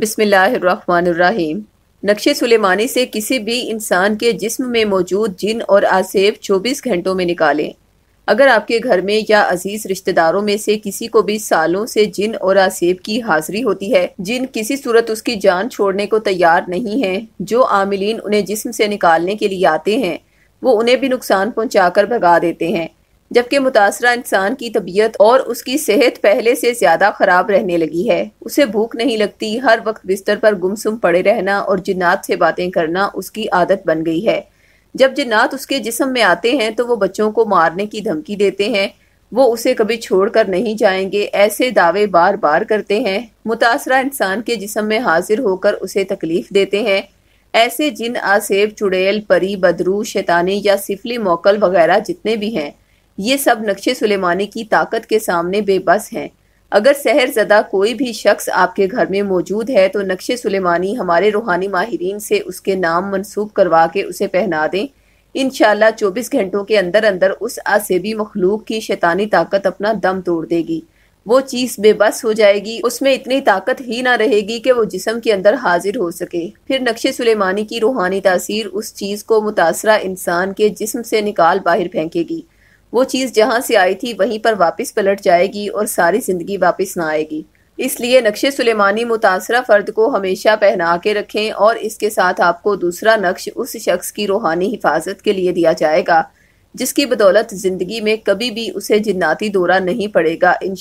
बिसमीम नक्शे सुलेमानी से किसी भी इंसान के जिस्म में मौजूद जिन और आसेब 24 घंटों में निकालें अगर आपके घर में या अजीज रिश्तेदारों में से किसी को भी सालों से जिन और आसेब की हाजिरी होती है जिन किसी सूरत उसकी जान छोड़ने को तैयार नहीं है जो आमिलीन उन्हें जिस्म से निकालने के लिए आते हैं वो उन्हें भी नुकसान पहुंचाकर भगा देते हैं जबकि मुतासरा इंसान की तबीयत और उसकी सेहत पहले से ज्यादा खराब रहने लगी है उसे भूख नहीं लगती हर वक्त बिस्तर पर गुमसुम पड़े रहना और जिन्नात से बातें करना उसकी आदत बन गई है जब जिन्नात उसके जिसम में आते हैं तो वो बच्चों को मारने की धमकी देते हैं वो उसे कभी छोड़कर नहीं जाएंगे ऐसे दावे बार बार करते हैं मुतासरा इंसान के जिसम में हाजिर होकर उसे तकलीफ देते हैं ऐसे जिन आसेब चुड़ैल परी बदरू शैतानी या सिफली मोकल वगैरह जितने भी हैं ये सब नक्शे सुलेमानी की ताकत के सामने बेबस हैं अगर सहर ज़दा कोई भी शख्स आपके घर में मौजूद है तो नक्शे सुलेमानी हमारे रूहानी माहरीन से उसके नाम मनसूब करवा के उसे पहना दें इन चौबीस घंटों के अंदर अंदर उस आसेबी मखलूक की शैतानी ताकत अपना दम तोड़ देगी वो चीज़ बेबस हो जाएगी उसमें इतनी ताकत ही ना रहेगी कि वो जिसम के अंदर हाजिर हो सके फिर नक्शे सुलेमानी की रूहानी तासीर उस चीज़ को मुतासरा इंसान के जिसम से निकाल बाहर फेंकेगी वो चीज़ जहाँ से आई थी वहीं पर वापस पलट जाएगी और सारी ज़िंदगी वापस ना आएगी इसलिए नक्श सुलेमानी मुतासरा फ़र्द को हमेशा पहना के रखें और इसके साथ आपको दूसरा नक्श उस शख्स की रूहानी हिफाजत के लिए दिया जाएगा जिसकी बदौलत ज़िंदगी में कभी भी उसे जिन्नाती दौरा नहीं पड़ेगा इन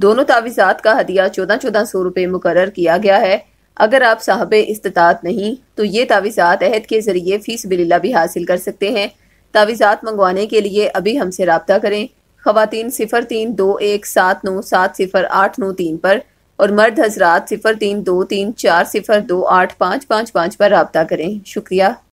दोनों तावीज़ात का हदिया चौदह चौदह सौ रुपये मुकर किया गया है अगर आप साहब इस्तात नहीं तो ये तावीज़ात अहद के ज़रिए फ़ीस बिल्ला भी हासिल कर सकते हैं तावीज़ात मंगवाने के लिए अभी हमसे रबता करें ख़वान सिफ़र तीन दो एक सात नौ सात सिफ़र आठ नौ तीन पर और मर्द हजरात सिफ़र तीन दो तीन चार सिफ़र दो आठ पाँच पाँच पाँच पर रबता करें शुक्रिया